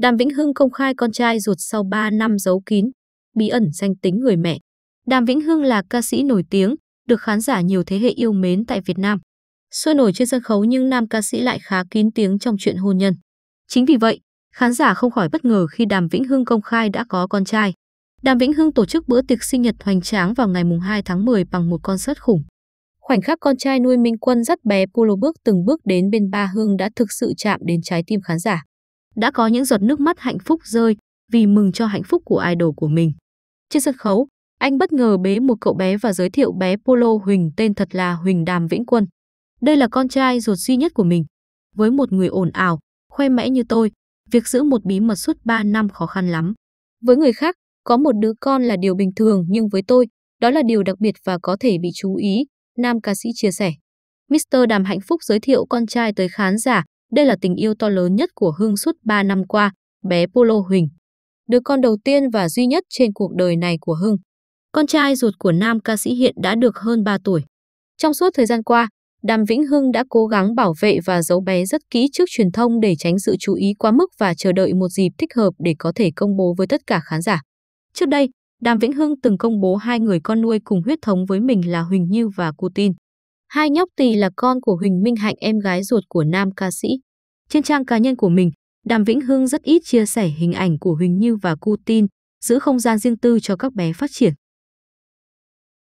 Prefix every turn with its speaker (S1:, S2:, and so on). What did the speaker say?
S1: Đàm Vĩnh Hưng công khai con trai ruột sau 3 năm giấu kín, bí ẩn danh tính người mẹ. Đàm Vĩnh Hưng là ca sĩ nổi tiếng, được khán giả nhiều thế hệ yêu mến tại Việt Nam. Sôi nổi trên sân khấu nhưng nam ca sĩ lại khá kín tiếng trong chuyện hôn nhân. Chính vì vậy, khán giả không khỏi bất ngờ khi Đàm Vĩnh Hưng công khai đã có con trai. Đàm Vĩnh Hưng tổ chức bữa tiệc sinh nhật hoành tráng vào ngày 2 tháng 10 bằng một concert khủng. Khoảnh khắc con trai nuôi Minh Quân dắt bé Polo bước từng bước đến bên ba Hương đã thực sự chạm đến trái tim khán giả đã có những giọt nước mắt hạnh phúc rơi vì mừng cho hạnh phúc của idol của mình. Trên sân khấu, anh bất ngờ bế một cậu bé và giới thiệu bé Polo Huỳnh tên thật là Huỳnh Đàm Vĩnh Quân. Đây là con trai ruột duy nhất của mình. Với một người ồn ào, khoe mẽ như tôi, việc giữ một bí mật suốt 3 năm khó khăn lắm. Với người khác, có một đứa con là điều bình thường nhưng với tôi, đó là điều đặc biệt và có thể bị chú ý, nam ca sĩ chia sẻ. Mr. Đàm Hạnh Phúc giới thiệu con trai tới khán giả đây là tình yêu to lớn nhất của Hưng suốt 3 năm qua, bé Polo Huỳnh. Đứa con đầu tiên và duy nhất trên cuộc đời này của Hưng. Con trai ruột của nam ca sĩ hiện đã được hơn 3 tuổi. Trong suốt thời gian qua, Đàm Vĩnh Hưng đã cố gắng bảo vệ và giấu bé rất kỹ trước truyền thông để tránh sự chú ý quá mức và chờ đợi một dịp thích hợp để có thể công bố với tất cả khán giả. Trước đây, Đàm Vĩnh Hưng từng công bố hai người con nuôi cùng huyết thống với mình là Huỳnh Như và Cô Tin. Hai nhóc tỳ là con của Huỳnh Minh Hạnh em gái ruột của nam ca sĩ. Trên trang cá nhân của mình, Đàm Vĩnh Hưng rất ít chia sẻ hình ảnh của Huỳnh Như và Cu Tin, giữ không gian riêng tư cho các bé phát triển.